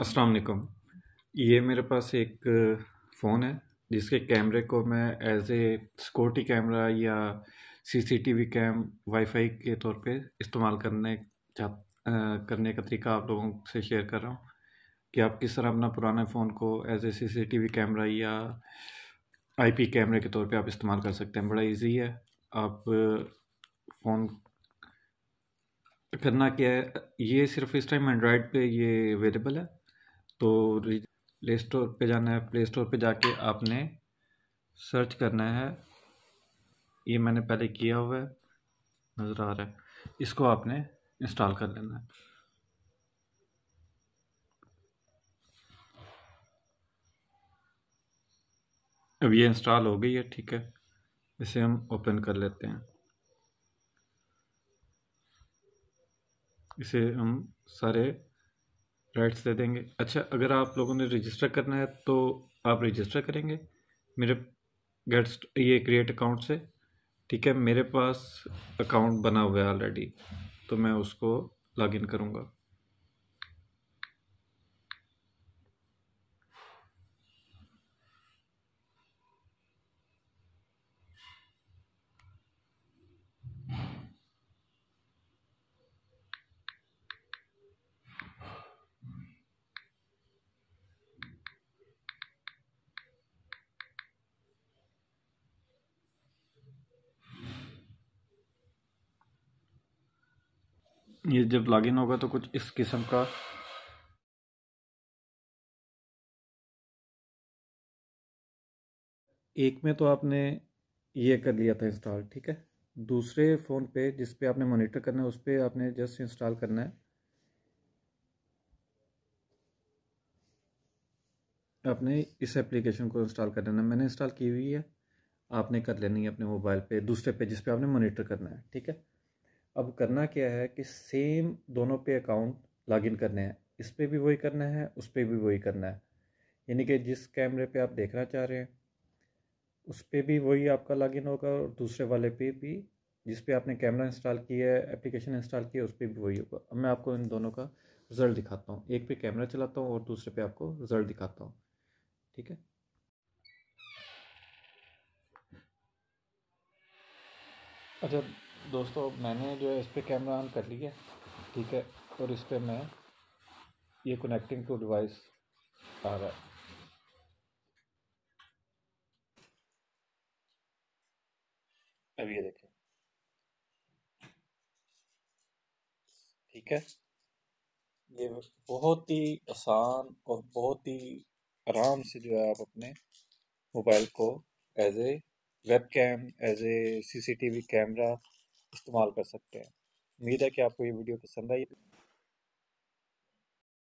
अस्सलाम वालेकुम ये मेरे पास एक फ़ोन है जिसके कैमरे को मैं एज ए सिक्योरिटी कैमरा या सीसीटीवी कैम वाईफाई के तौर पे इस्तेमाल करने चाह करने का तरीका आप लोगों से शेयर कर रहा हूँ कि आप किस तरह अपना पुराने फ़ोन को एज ए सीसीटीवी कैमरा या आईपी कैमरे के तौर पे आप इस्तेमाल कर सकते हैं बड़ा इजी है आप फ़ोन करना क्या है ये सिर्फ इस टाइम एंड्रॉयड पे ये अवेलेबल है तो प्ले स्टोर पर जाना है प्ले स्टोर पर जाके आपने सर्च करना है ये मैंने पहले किया हुआ है नज़र आ रहा है इसको आपने इंस्टॉल कर लेना है अब ये इंस्टॉल हो गई है ठीक है इसे हम ओपन कर लेते हैं इसे हम सारे राइट्स दे देंगे अच्छा अगर आप लोगों ने रजिस्टर करना है तो आप रजिस्टर करेंगे मेरे गेट्स ये क्रिएट अकाउंट से ठीक है मेरे पास अकाउंट बना हुआ है ऑलरेडी तो मैं उसको लॉगिन करूँगा ये जब लॉगिन होगा तो कुछ इस किस्म का एक में तो आपने ये कर लिया था इंस्टॉल ठीक है दूसरे फ़ोन पे जिस पे आपने मॉनिटर करना है उस पर आपने जस्ट इंस्टॉल करना है आपने इस एप्लीकेशन को इंस्टॉल कर लेना मैंने इंस्टॉल की हुई है आपने कर लेनी है अपने मोबाइल पे दूसरे पे जिस पे आपने मॉनिटर करना है ठीक है अब करना क्या है कि सेम दोनों पे अकाउंट लॉगिन करने हैं इस पर भी वही करना है उस पर भी वही करना है यानी कि जिस कैमरे पे आप देखना चाह रहे हैं उस पर भी वही आपका लॉगिन होगा और दूसरे वाले पे भी जिस पे आपने कैमरा इंस्टॉल किया है एप्लीकेशन इंस्टॉल किया है उस पर भी वही होगा अब मैं आपको इन दोनों का रिज़ल्ट दिखाता हूँ एक पे कैमरा चलाता हूँ और दूसरे पे आपको रिज़ल्ट दिखाता हूँ ठीक है अच्छा दोस्तों मैंने जो है इस पर कैमरा ऑन कर लिया ठीक है और इस पर मैं ये कनेक्टिंग टू डिवाइस आ रहा है अब ये देखें ठीक है ये बहुत ही आसान और बहुत ही आराम से जो है आप अपने मोबाइल को as a web cam as a CCTV camera इस्तेमाल कर सकते हैं उम्मीद है कि आपको ये वीडियो पसंद आई